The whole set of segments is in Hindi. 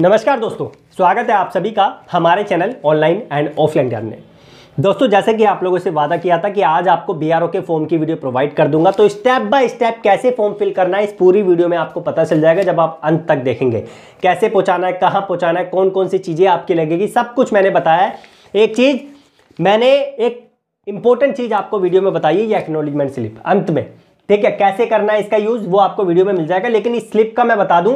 नमस्कार दोस्तों स्वागत है आप सभी का हमारे चैनल ऑनलाइन एंड ऑफलाइन ज्ञान में दोस्तों जैसे कि आप लोगों से वादा किया था कि आज आपको बी के फॉर्म की वीडियो प्रोवाइड कर दूंगा तो स्टेप बाय स्टेप कैसे फॉर्म फिल करना है इस पूरी वीडियो में आपको पता चल जाएगा जब आप अंत तक देखेंगे कैसे पहुँचाना है कहाँ पहुँचाना है कौन कौन सी चीज़ें आपकी लगेगी सब कुछ मैंने बताया है एक चीज़ मैंने एक इंपॉर्टेंट चीज़ आपको वीडियो में बताई है ये स्लिप अंत में ठीक है कैसे करना है इसका यूज़ वो आपको वीडियो में मिल जाएगा लेकिन इस स्लिप का मैं बता दूं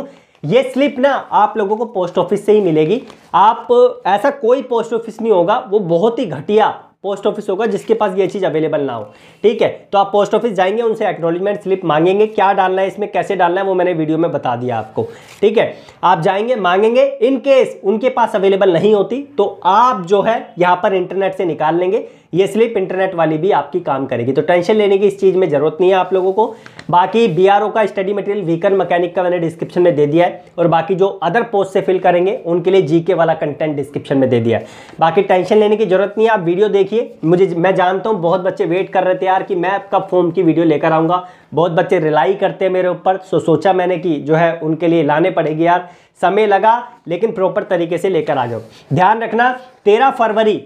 ये स्लिप ना आप लोगों को पोस्ट ऑफिस से ही मिलेगी आप ऐसा कोई पोस्ट ऑफिस नहीं होगा वो बहुत ही घटिया पोस्ट ऑफिस होगा जिसके पास ये चीज़ अवेलेबल ना हो ठीक है तो आप पोस्ट ऑफिस जाएंगे उनसे एक्नोलिजमेंट स्लिप मांगेंगे क्या डालना है इसमें कैसे डालना है वो मैंने वीडियो में बता दिया आपको ठीक है आप जाएंगे मांगेंगे इन केस उनके पास अवेलेबल नहीं होती तो आप जो है यहाँ पर इंटरनेट से निकाल लेंगे ये स्लिप इंटरनेट वाली भी आपकी काम करेगी तो टेंशन लेने की इस चीज़ में ज़रूरत नहीं है आप लोगों को बाकी बी का स्टडी मटेरियल व्हीकल मैकेनिक का मैंने डिस्क्रिप्शन में दे दिया है और बाकी जो अदर पोस्ट से फिल करेंगे उनके लिए जीके वाला कंटेंट डिस्क्रिप्शन में दे दिया है बाकी टेंशन लेने की जरूरत नहीं है आप वीडियो देखिए मुझे मैं जानता हूँ बहुत बच्चे वेट कर रहे थे यार कि मैं कब फॉर्म की वीडियो लेकर आऊँगा बहुत बच्चे रिलाई करते हैं मेरे ऊपर सो सोचा मैंने कि जो है उनके लिए लाने पड़ेगी यार समय लगा लेकिन प्रॉपर तरीके से लेकर आ जाओ ध्यान रखना तेरह फरवरी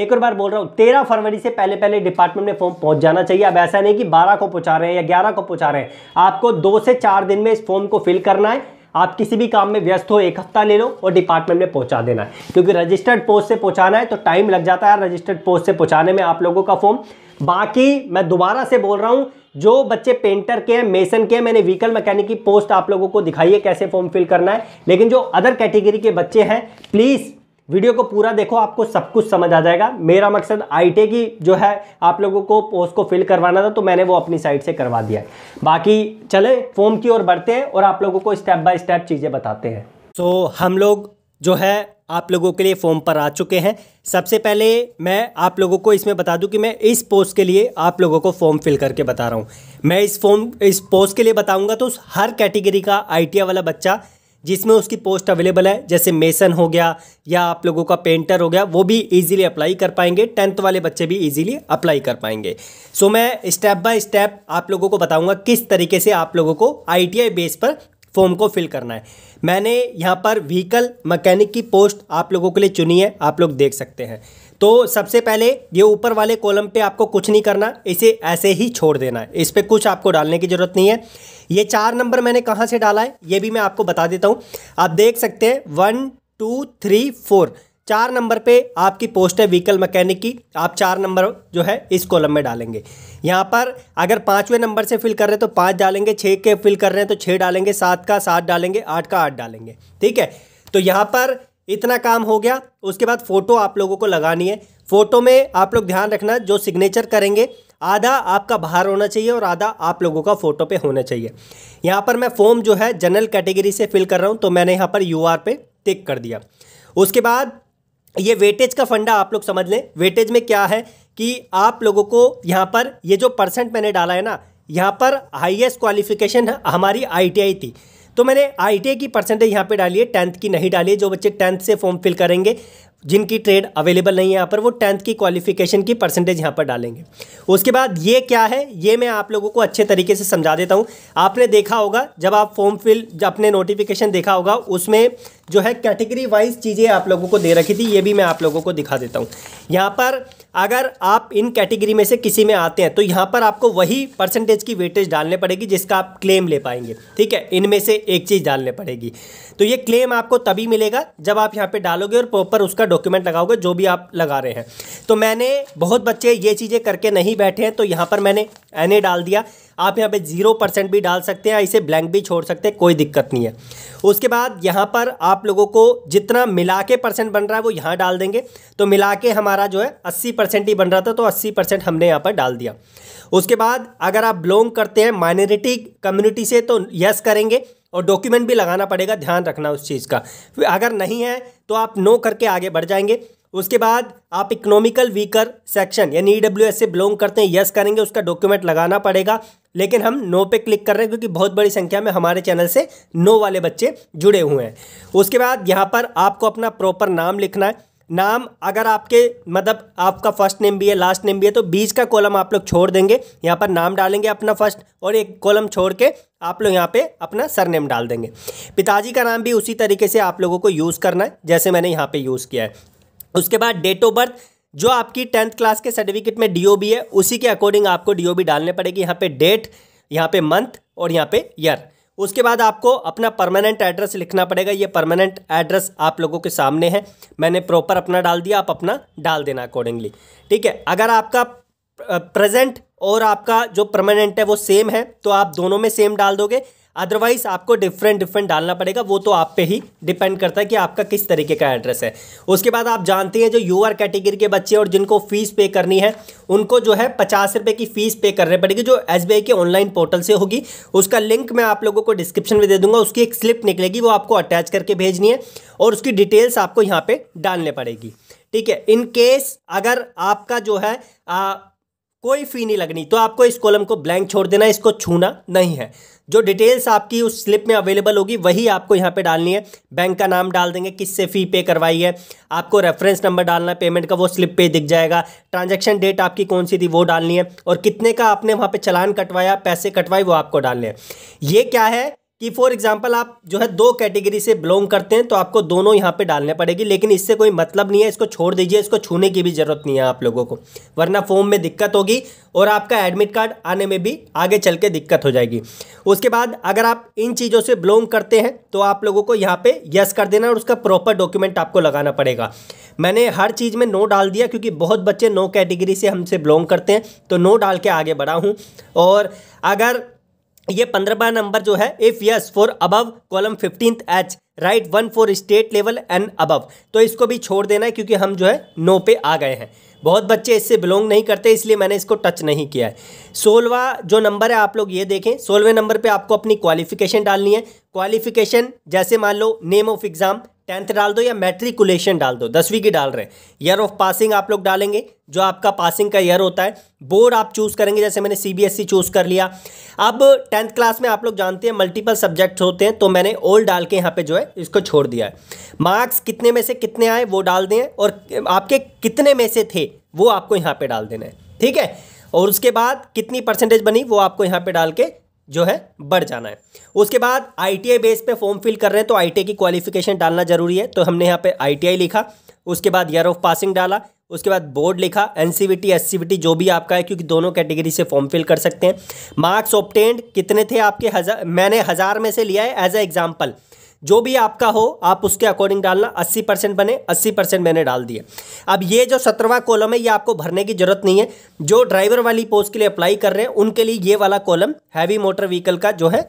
एक और बार बोल रहा हूँ तेरह फरवरी से पहले पहले डिपार्टमेंट में फॉर्म पहुंच जाना चाहिए अब ऐसा नहीं कि बारह को पहुंचा रहे हैं या ग्यारह को पहुंचा रहे हैं आपको दो से चार दिन में इस फॉर्म को फिल करना है आप किसी भी काम में व्यस्त हो एक हफ्ता ले लो और डिपार्टमेंट में पहुंचा देना है क्योंकि रजिस्टर्ड पोस्ट से पहुंचाना है तो टाइम लग जाता है रजिस्टर्ड पोस्ट से पहुंचाने में आप लोगों का फॉर्म बाकी मैं दोबारा से बोल रहा हूँ जो बच्चे पेंटर के हैं मेसन के हैं मैंने व्हीकल मैकेनिक की पोस्ट आप लोगों को दिखाई है कैसे फॉर्म फिल करना है लेकिन जो अदर कैटेगरी के बच्चे हैं प्लीज़ वीडियो को पूरा देखो आपको सब कुछ समझ आ जाएगा मेरा मकसद आईटी की जो है आप लोगों को पोस्ट को फिल करवाना था तो मैंने वो अपनी साइड से करवा दिया बाकी चले फॉर्म की ओर बढ़ते हैं और आप लोगों को स्टेप बाय स्टेप चीज़ें बताते हैं so, हम लोग जो है आप लोगों के लिए फॉर्म पर आ चुके हैं सबसे पहले मैं आप लोगों को इसमें बता दूं कि मैं इस पोस्ट के लिए आप लोगों को फॉर्म फिल करके बता रहा हूं मैं इस फॉर्म इस पोस्ट के लिए बताऊंगा तो हर कैटेगरी का आईटीआई वाला बच्चा जिसमें उसकी पोस्ट अवेलेबल है जैसे मेसन हो गया या आप लोगों का पेंटर हो गया वो भी इजीली अप्लाई कर पाएंगे टेंथ वाले बच्चे भी इजीली अप्लाई कर पाएंगे सो मैं स्टेप बाय स्टेप आप लोगों को बताऊंगा किस तरीके से आप लोगों को आई बेस पर फॉर्म को फिल करना है मैंने यहाँ पर व्हीकल मकैनिक की पोस्ट आप लोगों के लिए चुनी है आप लोग देख सकते हैं तो सबसे पहले ये ऊपर वाले कॉलम पे आपको कुछ नहीं करना इसे ऐसे ही छोड़ देना है इस पर कुछ आपको डालने की ज़रूरत नहीं है ये चार नंबर मैंने कहाँ से डाला है ये भी मैं आपको बता देता हूँ आप देख सकते हैं वन टू थ्री फोर चार नंबर पे आपकी पोस्ट है व्हीकल मैकेनिक की आप चार नंबर जो है इस कॉलम में डालेंगे यहाँ पर अगर पाँचवें नंबर से फिल कर रहे हैं तो पाँच डालेंगे छः के फिल कर रहे हैं तो छः डालेंगे सात का सात डालेंगे आठ का आठ डालेंगे ठीक है तो यहाँ पर इतना काम हो गया उसके बाद फ़ोटो आप लोगों को लगानी है फ़ोटो में आप लोग ध्यान रखना जो सिग्नेचर करेंगे आधा आपका बाहर होना चाहिए और आधा आप लोगों का फ़ोटो पे होना चाहिए यहाँ पर मैं फॉर्म जो है जनरल कैटेगरी से फिल कर रहा हूँ तो मैंने यहाँ पर यू आर पे टिक कर दिया उसके बाद ये वेटेज का फंडा आप लोग समझ लें वेटेज में क्या है कि आप लोगों को यहाँ पर ये जो परसेंट मैंने डाला है ना यहाँ पर हाइएस्ट क्वालिफिकेशन हमारी आई थी तो मैंने आई की परसेंटेज यहाँ पे डाली है टेंथ की नहीं डाली है जो बच्चे टेंथ से फॉर्म फिल करेंगे जिनकी ट्रेड अवेलेबल नहीं है यहाँ पर वो टेंथ की क्वालिफिकेशन की परसेंटेज यहाँ पर डालेंगे उसके बाद ये क्या है ये मैं आप लोगों को अच्छे तरीके से समझा देता हूँ आपने देखा होगा जब आप फॉर्म फिल अपने नोटिफिकेशन देखा होगा उसमें जो है कैटेगरी वाइज चीज़ें आप लोगों को दे रखी थी ये भी मैं आप लोगों को दिखा देता हूँ यहाँ पर अगर आप इन कैटेगरी में से किसी में आते हैं तो यहाँ पर आपको वही परसेंटेज की वेटेज डालने पड़ेगी जिसका आप क्लेम ले पाएंगे ठीक है इनमें से एक चीज़ डालने पड़ेगी तो ये क्लेम आपको तभी मिलेगा जब आप यहाँ पे डालोगे और प्रॉपर उसका डॉक्यूमेंट लगाओगे जो भी आप लगा रहे हैं तो मैंने बहुत बच्चे ये चीज़ें करके नहीं बैठे हैं तो यहाँ पर मैंने एन डाल दिया आप यहाँ पे ज़ीरो परसेंट भी डाल सकते हैं इसे ब्लैंक भी छोड़ सकते हैं कोई दिक्कत नहीं है उसके बाद यहाँ पर आप लोगों को जितना मिला के परसेंट बन रहा है वो यहाँ डाल देंगे तो मिला के हमारा जो है अस्सी परसेंट ही बन रहा था तो अस्सी परसेंट हमने यहाँ पर डाल दिया उसके बाद अगर आप बिलोंग करते हैं माइनॉरिटी कम्युनिटी से तो यस करेंगे और डॉक्यूमेंट भी लगाना पड़ेगा ध्यान रखना उस चीज़ का अगर नहीं है तो आप नो करके आगे बढ़ जाएंगे उसके बाद आप इकोनॉमिकल वीकर सेक्शन यानी ई e से बिलोंग करते हैं यस करेंगे उसका डॉक्यूमेंट लगाना पड़ेगा लेकिन हम नो पे क्लिक कर रहे हैं क्योंकि बहुत बड़ी संख्या में हमारे चैनल से नो वाले बच्चे जुड़े हुए हैं उसके बाद यहाँ पर आपको अपना प्रॉपर नाम लिखना है नाम अगर आपके मतलब आपका फर्स्ट नेम भी है लास्ट नेम भी है तो बीच का कॉलम आप लोग छोड़ देंगे यहाँ पर नाम डालेंगे अपना फर्स्ट और एक कॉलम छोड़ के आप लोग यहाँ पे अपना सरनेम डाल देंगे पिताजी का नाम भी उसी तरीके से आप लोगों को यूज़ करना है जैसे मैंने यहाँ पे यूज़ किया है उसके बाद डेट ऑफ बर्थ जो आपकी टेंथ क्लास के सर्टिफिकेट में बी है उसी के अकॉर्डिंग आपको बी डालने पड़ेगी यहाँ पे डेट यहाँ पे मंथ और यहाँ पे ईयर उसके बाद आपको अपना परमानेंट एड्रेस लिखना पड़ेगा ये परमानेंट एड्रेस आप लोगों के सामने है मैंने प्रॉपर अपना डाल दिया आप अपना डाल देना अकॉर्डिंगली ठीक है अगर आपका प्रेजेंट और आपका जो परमानेंट है वो सेम है तो आप दोनों में सेम डाल दोगे अदरवाइज़ आपको डिफरेंट डिफरेंट डालना पड़ेगा वो तो आप पे ही डिपेंड करता है कि आपका किस तरीके का एड्रेस है उसके बाद आप जानते हैं जो यू आर कैटेगरी के बच्चे और जिनको फ़ीस पे करनी है उनको जो है पचास रुपये की फ़ीस पे करनी पड़ेगी जो एस के ऑनलाइन पोर्टल से होगी उसका लिंक मैं आप लोगों को डिस्क्रिप्शन में दे दूंगा उसकी एक स्लिप निकलेगी वो आपको अटैच करके भेजनी है और उसकी डिटेल्स आपको यहाँ पर डालने पड़ेगी ठीक है इनकेस अगर आपका जो है आ, कोई फ़ी नहीं लगनी तो आपको इस कॉलम को ब्लैंक छोड़ देना इसको छूना नहीं है जो डिटेल्स आपकी उस स्लिप में अवेलेबल होगी वही आपको यहाँ पे डालनी है बैंक का नाम डाल देंगे किससे फ़ी पे करवाई है आपको रेफरेंस नंबर डालना है पेमेंट का वो स्लिप पे दिख जाएगा ट्रांजैक्शन डेट आपकी कौन सी थी वो डालनी है और कितने का आपने वहाँ पर चलान कटवाया पैसे कटवाए वो आपको डालने हैं ये क्या है कि फॉर एग्जांपल आप जो है दो कैटेगरी से बिलोंग करते हैं तो आपको दोनों यहाँ पे डालने पड़ेगी लेकिन इससे कोई मतलब नहीं है इसको छोड़ दीजिए इसको छूने की भी ज़रूरत नहीं है आप लोगों को वरना फॉर्म में दिक्कत होगी और आपका एडमिट कार्ड आने में भी आगे चल के दिक्कत हो जाएगी उसके बाद अगर आप इन चीज़ों से बिलोंग करते हैं तो आप लोगों को यहाँ पे यस कर देना और उसका प्रॉपर डॉक्यूमेंट आपको लगाना पड़ेगा मैंने हर चीज़ में नो डाल दिया क्योंकि बहुत बच्चे नो कैटेगरी से हमसे बिलोंग करते हैं तो नो डाल के आगे बढ़ा हूँ और अगर ये पंद्रहवा नंबर जो है if yes for above column fifteenth H write one for state level and above तो इसको भी छोड़ देना है क्योंकि हम जो है नो पे आ गए हैं बहुत बच्चे इससे बिलोंग नहीं करते इसलिए मैंने इसको टच नहीं किया है सोलवा जो नंबर है आप लोग ये देखें सोलहवें नंबर पे आपको अपनी क्वालिफिकेशन डालनी है क्वालिफिकेशन जैसे मान लो नेम ऑफ एग्ज़ाम टेंथ डाल दो या मैट्रिकुलेशन डाल दो दसवीं की डाल रहे हैं ईयर ऑफ पासिंग आप लोग डालेंगे जो आपका पासिंग का ईयर होता है बोर्ड आप चूज़ करेंगे जैसे मैंने C B S E choose कर लिया अब टेंथ क्लास में आप लोग जानते हैं मल्टीपल सब्जेक्ट्स होते हैं तो मैंने ओल्ड डाल के यहाँ पे जो है इसको छोड़ दिया है मार्क्स कितने में से कितने आए वो डाल दें और आपके कितने में से थे वो आपको यहाँ पर डाल देना है ठीक है और उसके बाद कितनी परसेंटेज बनी वो आपको यहाँ पे डाल के जो है बढ़ जाना है उसके बाद आई बेस पे फॉर्म फिल कर रहे हैं तो आई की क्वालिफिकेशन डालना जरूरी है तो हमने यहाँ पे आई लिखा उसके बाद ईयर ऑफ पासिंग डाला उसके बाद बोर्ड लिखा N C V T S C V T जो भी आपका है क्योंकि दोनों कैटेगरी से फॉर्म फिल कर सकते हैं मार्क्स ऑप्टेंड कितने थे आपके हज़ार मैंने हज़ार में से लिया है एज ए एग्जाम्पल जो भी आपका हो आप उसके अकॉर्डिंग डालना अस्सी परसेंट बने अस्सी परसेंट मैंने डाल दिया अब ये जो सत्रहवा कॉलम है ये आपको भरने की जरूरत नहीं है जो ड्राइवर वाली पोस्ट के लिए अप्लाई कर रहे हैं उनके लिए ये वाला कॉलम हैवी मोटर व्हीकल का जो है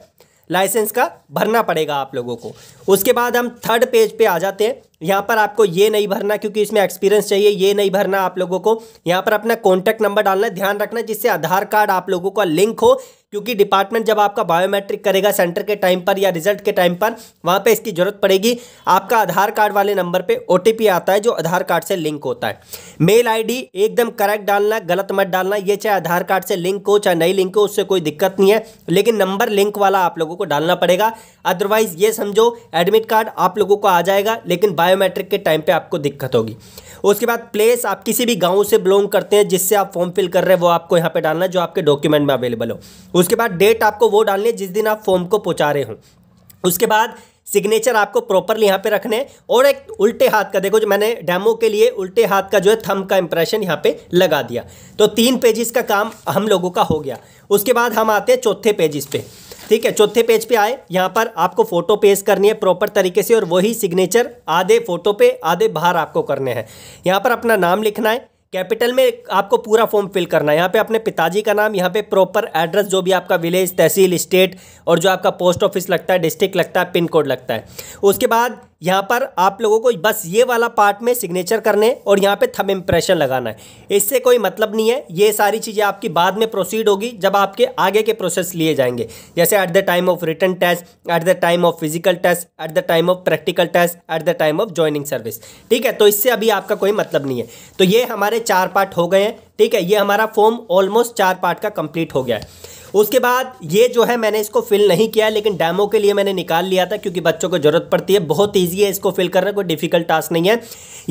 लाइसेंस का भरना पड़ेगा आप लोगों को उसके बाद हम थर्ड पेज पे आ जाते हैं यहाँ पर आपको ये नहीं भरना क्योंकि इसमें एक्सपीरियंस चाहिए ये नहीं भरना आप लोगों को यहाँ पर अपना कॉन्टैक्ट नंबर डालना ध्यान रखना जिससे आधार कार्ड आप लोगों का लिंक हो क्योंकि डिपार्टमेंट जब आपका बायोमेट्रिक करेगा सेंटर के टाइम पर या रिजल्ट के टाइम पर वहाँ पे इसकी ज़रूरत पड़ेगी आपका आधार कार्ड वाले नंबर पे ओ आता है जो आधार कार्ड से लिंक होता है मेल आईडी एकदम करेक्ट डालना गलत मत डालना ये चाहे आधार कार्ड से लिंक हो चाहे नहीं लिंक हो उससे कोई दिक्कत नहीं है लेकिन नंबर लिंक वाला आप लोगों को डालना पड़ेगा अदरवाइज़ ये समझो एडमिट कार्ड आप लोगों को आ जाएगा लेकिन बायो बायोमेट्रिक के टाइम पे आपको दिक्कत होगी उसके बाद प्लेस आप किसी भी गांव से बिलोंग करते हैं जिससे आप फॉर्म फिल कर रहे हैं वो आपको यहाँ पे डालना है जो आपके डॉक्यूमेंट में अवेलेबल हो उसके बाद डेट आपको वो डालनी है जिस दिन आप फॉर्म को पहुँचा रहे हो उसके बाद सिग्नेचर आपको प्रॉपरली यहाँ पे रखने और एक उल्टे हाथ का देखो जो मैंने डेमो के लिए उल्टे हाथ का जो है थम का इंप्रेशन यहाँ पे लगा दिया तो तीन पेजेस का काम हम लोगों का हो गया उसके बाद हम आते हैं चौथे पेजेस पे ठीक है चौथे पेज पे आए यहाँ पर आपको फोटो पेश करनी है प्रॉपर तरीके से और वही सिग्नेचर आधे फोटो पे आधे बाहर आपको करने हैं यहाँ पर अपना नाम लिखना है कैपिटल में आपको पूरा फॉर्म फिल करना है यहाँ पे अपने पिताजी का नाम यहाँ पे प्रॉपर एड्रेस जो भी आपका विलेज तहसील स्टेट और जो आपका पोस्ट ऑफिस लगता है डिस्ट्रिक्ट लगता है पिन कोड लगता है उसके बाद यहाँ पर आप लोगों को बस ये वाला पार्ट में सिग्नेचर करने और यहाँ पे थम इम्प्रेशन लगाना है इससे कोई मतलब नहीं है ये सारी चीज़ें आपकी बाद में प्रोसीड होगी जब आपके आगे के प्रोसेस लिए जाएंगे जैसे at the time of written test at the time of physical test at the time of practical test at the time of joining service ठीक है तो इससे अभी आपका कोई मतलब नहीं है तो ये हमारे चार पार्ट हो गए हैं ठीक है ये हमारा फॉर्म ऑलमोस्ट चार पार्ट का कंप्लीट हो गया है उसके बाद ये जो है मैंने इसको फिल नहीं किया लेकिन डैमो के लिए मैंने निकाल लिया था क्योंकि बच्चों को जरूरत पड़ती है बहुत ईजी है इसको फिल करना कोई डिफिकल्ट टास्क नहीं है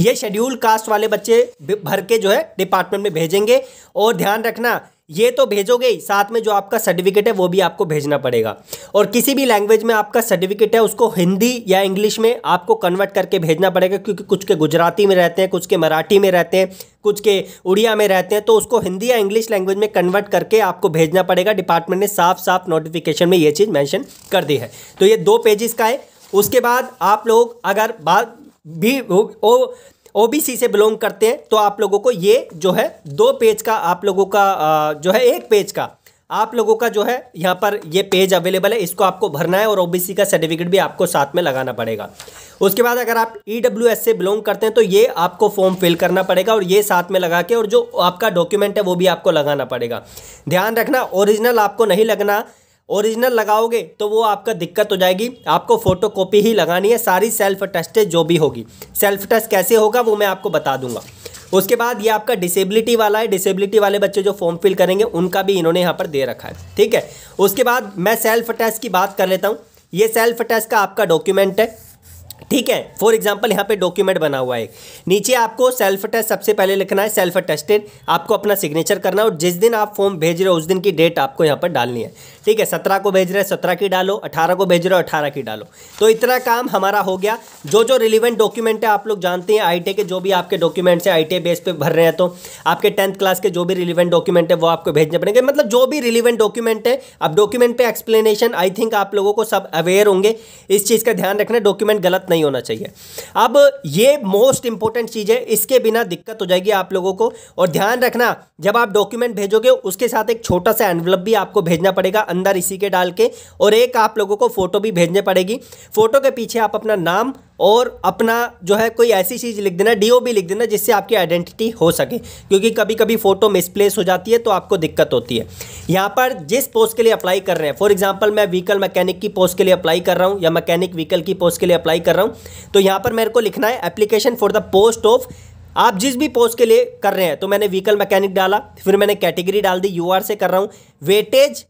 ये शेड्यूल कास्ट वाले बच्चे भर के जो है डिपार्टमेंट में भेजेंगे और ध्यान रखना ये तो भेजोगे ही साथ में जो आपका सर्टिफिकेट है वो भी आपको भेजना पड़ेगा और किसी भी लैंग्वेज में आपका सर्टिफिकेट है उसको हिंदी या इंग्लिश में आपको कन्वर्ट करके भेजना पड़ेगा क्योंकि कुछ के गुजराती में रहते हैं कुछ के मराठी में रहते हैं कुछ के उड़िया में रहते हैं तो उसको हिंदी या इंग्लिश लैंग्वेज में कन्वर्ट करके आपको भेजना पड़ेगा डिपार्टमेंट ने साफ साफ नोटिफिकेशन में ये चीज़ मैंशन कर दी है तो ये दो पेजेस का है उसके बाद आप लोग अगर बात भी वो ओबीसी से बिलोंग करते हैं तो आप लोगों को ये जो है दो पेज का आप लोगों का जो है एक पेज का आप लोगों का जो है यहाँ पर ये पेज अवेलेबल है इसको आपको भरना है और ओबीसी का सर्टिफिकेट भी आपको साथ में लगाना पड़ेगा उसके बाद अगर आप ई e से बिलोंग करते हैं तो ये आपको फॉर्म फिल करना पड़ेगा और ये साथ में लगा के और जो आपका डॉक्यूमेंट है वो भी आपको लगाना पड़ेगा ध्यान रखना ओरिजिनल आपको नहीं लगना ओरिजिनल लगाओगे तो वो आपका दिक्कत हो जाएगी आपको फ़ोटो कॉपी ही लगानी है सारी सेल्फ टेस्ट जो भी होगी सेल्फ टेस्ट कैसे होगा वो मैं आपको बता दूंगा उसके बाद ये आपका डिसेबिलिटी वाला है डिसेबिलिटी वाले बच्चे जो फॉर्म फिल करेंगे उनका भी इन्होंने यहाँ पर दे रखा है ठीक है उसके बाद मैं सेल्फ टेस्ट की बात कर लेता हूँ ये सेल्फ टेस्ट का आपका डॉक्यूमेंट है ठीक है फॉर एग्जाम्पल यहाँ पे डॉक्यूमेंट बना हुआ है नीचे आपको सेल्फ टेस्ट सबसे पहले लिखना है सेल्फ टेस्टेड आपको अपना सिग्नेचर करना है और जिस दिन आप फॉर्म भेज रहे हो उस दिन की डेट आपको यहाँ पर डालनी है ठीक है सत्रह को भेज रहे सत्रह की डालो अठारह को भेज रहे हो अठारह की डालो तो इतना काम हमारा हो गया जो जो रिलीवेंट डॉक्यूमेंट है आप लोग जानते हैं आई e के जो भी आपके डॉक्यूमेंट्स है आई बेस पर भर रहे हैं तो आपके टेंथ क्लास के जो भी रिलीवेंट डॉक्यूमेंट है वो आपको भेजने पड़ेंगे मतलब जो भी रिलीवेंट डॉक्यूमेंट है अब डॉक्यूमेंट पे एक्सप्लेनेशन आई थिंक आप लोगों को सब अवेयर होंगे इस चीज़ का ध्यान रखना डॉक्यूमेंट गलत नहीं होना चाहिए अब ये मोस्ट इंपॉर्टेंट चीज़ है इसके बिना दिक्कत हो जाएगी आप लोगों को और ध्यान रखना जब आप डॉक्यूमेंट भेजोगे उसके साथ एक छोटा सा एनवलप भी आपको भेजना पड़ेगा अंदर इसी के डाल के और एक आप लोगों को फ़ोटो भी भेजने पड़ेगी फ़ोटो के पीछे आप अपना नाम और अपना जो है कोई ऐसी चीज़ लिख देना डीओ भी लिख देना जिससे आपकी आइडेंटिटी हो सके क्योंकि कभी कभी फ़ोटो मिसप्लेस हो जाती है तो आपको दिक्कत होती है यहाँ पर जिस पोस्ट के लिए अप्लाई कर रहे हैं फॉर एग्जाम्पल मैं व्हीकल मैकेनिक की पोस्ट के लिए अप्लाई कर रहा हूँ या मैकेनिक व्हीकल की पोस्ट के लिए अप्लाई कर रहा हूँ तो यहाँ पर मेरे को लिखना है application for the post of आप जिस भी पोस्ट के लिए कर रहे हैं तो मैंने व्हीकल मैकेनिक डाला फिर मैंने कैटेगरी डाल दी यूआर से कर रहा हूँ weightage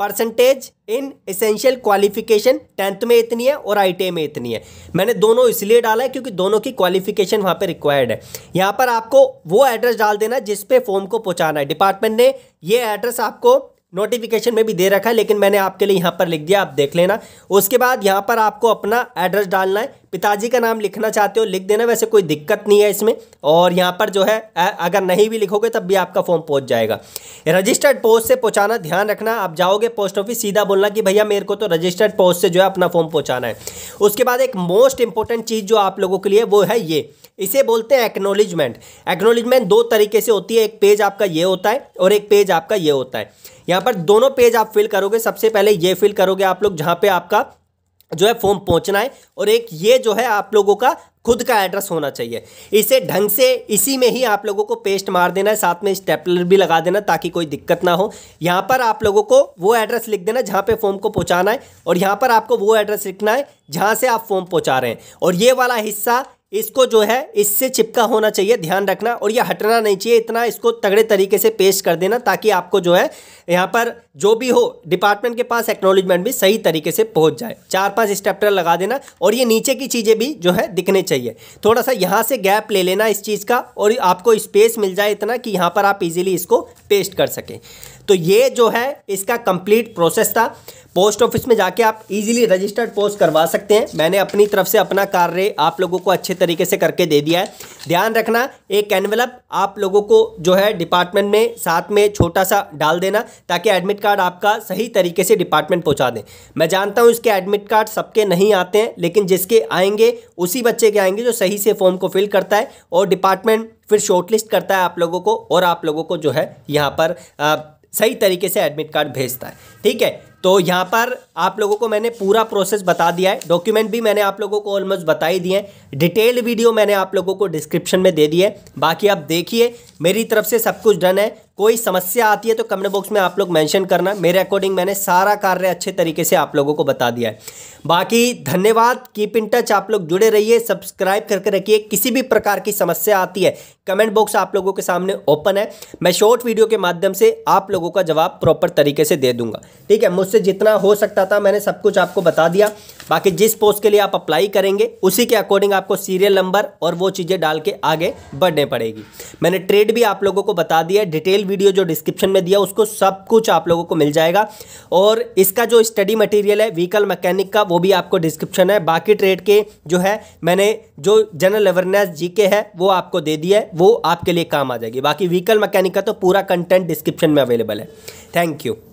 percentage in essential qualification tenth में इतनी है और आई में इतनी है मैंने दोनों इसलिए डाला है क्योंकि दोनों की क्वालिफिकेशन वहाँ पे रिक्वायर्ड है यहाँ पर आपको वो एड्रेस डाल देना जिस पे फॉर्म को पहुँचाना है डिपार्टमेंट ने ये एड्रेस आपको नोटिफिकेशन में भी दे रखा है लेकिन मैंने आपके लिए यहाँ पर लिख दिया आप देख लेना उसके बाद यहाँ पर आपको अपना एड्रेस डालना है पिताजी का नाम लिखना चाहते हो लिख देना वैसे कोई दिक्कत नहीं है इसमें और यहाँ पर जो है अगर नहीं भी लिखोगे तब भी आपका फॉर्म पहुँच जाएगा रजिस्टर्ड पोस्ट से पहुँचाना ध्यान रखना आप जाओगे पोस्ट ऑफिस सीधा बोलना कि भैया मेरे को तो रजिस्टर्ड पोस्ट से जो है अपना फॉर्म पहुँचाना है उसके बाद एक मोस्ट इंपॉर्टेंट चीज़ जो आप लोगों के लिए वो है ये इसे बोलते हैं एक्नोलिजमेंट एक्नोलिजमेंट दो तरीके से होती है एक पेज आपका ये होता है और एक पेज आपका ये होता है यहाँ पर दोनों पेज आप फिल करोगे सबसे पहले ये फिल करोगे आप लोग जहाँ पे आपका जो है फॉर्म पहुँचना है और एक ये जो है आप लोगों का खुद का एड्रेस होना चाहिए इसे ढंग से इसी में ही आप लोगों को पेस्ट मार देना है साथ में स्टेपलर भी लगा देना ताकि कोई दिक्कत ना हो यहाँ पर आप लोगों को वो एड्रेस लिख देना जहाँ पे फॉर्म को पहुँचाना है और यहाँ पर आपको वो एड्रेस लिखना है जहाँ से आप फॉर्म पहुँचा रहे हैं और ये वाला हिस्सा इसको जो है इससे चिपका होना चाहिए ध्यान रखना और ये हटना नहीं चाहिए इतना इसको तगड़े तरीके से पेश कर देना ताकि आपको जो है यहाँ पर जो भी हो डिपार्टमेंट के पास एक्नोलिजमेंट भी सही तरीके से पहुँच जाए चार पांच स्टेप्टर लगा देना और ये नीचे की चीज़ें भी जो है दिखने चाहिए थोड़ा सा यहाँ से गैप ले लेना इस चीज़ का और आपको स्पेस मिल जाए इतना कि यहाँ पर आप इजिली इसको पेस्ट कर सकें तो ये जो है इसका कंप्लीट प्रोसेस था पोस्ट ऑफिस में जाके आप इजीली रजिस्टर्ड पोस्ट करवा सकते हैं मैंने अपनी तरफ से अपना कार्य आप लोगों को अच्छे तरीके से करके दे दिया है ध्यान रखना एक एनवेलप आप लोगों को जो है डिपार्टमेंट में साथ में छोटा सा डाल देना ताकि एडमिट कार्ड आपका सही तरीके से डिपार्टमेंट पहुंचा दें मैं जानता हूं इसके एडमिट कार्ड सबके नहीं आते हैं लेकिन जिसके आएंगे उसी बच्चे के आएंगे जो सही से फॉर्म को फिल करता है और डिपार्टमेंट फिर शॉर्टलिस्ट करता है आप लोगों को और आप लोगों को जो है यहाँ पर आ, सही तरीके से एडमिट कार्ड भेजता है ठीक है तो यहाँ पर आप लोगों को मैंने पूरा प्रोसेस बता दिया है डॉक्यूमेंट भी मैंने आप लोगों को ऑलमोस्ट बता ही दिए हैं डिटेल वीडियो मैंने आप लोगों को डिस्क्रिप्शन में दे दी है बाकी आप देखिए मेरी तरफ से सब कुछ डन है कोई समस्या आती है तो कमेंट बॉक्स में आप लोग मेंशन करना मेरे अकॉर्डिंग मैंने सारा कार्य अच्छे तरीके से आप लोगों को बता दिया है बाकी धन्यवाद कीप इन टच आप लोग जुड़े रहिए सब्सक्राइब करके रखिए किसी भी प्रकार की समस्या आती है कमेंट बॉक्स आप लोगों के सामने ओपन है मैं शॉर्ट वीडियो के माध्यम से आप लोगों का जवाब प्रॉपर तरीके से दे दूंगा ठीक है मुझसे जितना हो सकता था मैंने सब कुछ आपको बता दिया बाकी जिस पोस्ट के लिए आप अप्लाई करेंगे उसी के अकॉर्डिंग आपको सीरियल नंबर और वो चीज़ें डाल के आगे बढ़ने पड़ेगी मैंने ट्रेड भी आप लोगों को बता दिया डिटेल वीडियो जो डिस्क्रिप्शन में दिया उसको सब कुछ आप लोगों को मिल जाएगा और इसका जो स्टडी मटेरियल है व्हीकल मैकेनिक का वो भी आपको डिस्क्रिप्शन है बाकी ट्रेड के जो है मैंने जो जनरल अवेयरनेस जीके है वो आपको दे दिया है वो आपके लिए काम आ जाएगी बाकी व्हीकल मैकेनिक का तो पूरा कंटेंट डिस्क्रिप्शन में अवेलेबल है थैंक यू